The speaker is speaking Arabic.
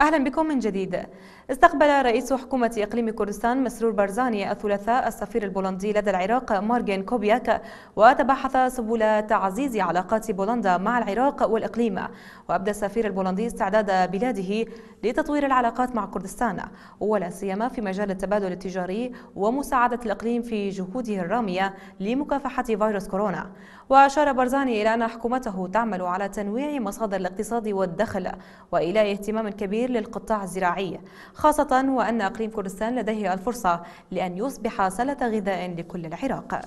أهلا بكم من جديد استقبل رئيس حكومة إقليم كردستان مسرور بارزاني الثلاثاء السفير البولندي لدى العراق مارجن كوبياك وتباحث سبل تعزيز علاقات بولندا مع العراق والإقليم وأبدى السفير البولندي استعداد بلاده لتطوير العلاقات مع كردستان ولا سيما في مجال التبادل التجاري ومساعدة الإقليم في جهوده الرامية لمكافحة فيروس كورونا وأشار بارزاني إلى أن حكومته تعمل على تنويع مصادر الاقتصاد والدخل وإلى اهتمام كبير كبير للقطاع الزراعي خاصة وأن أقليم كردستان لديه الفرصة لأن يصبح سلة غذاء لكل العراق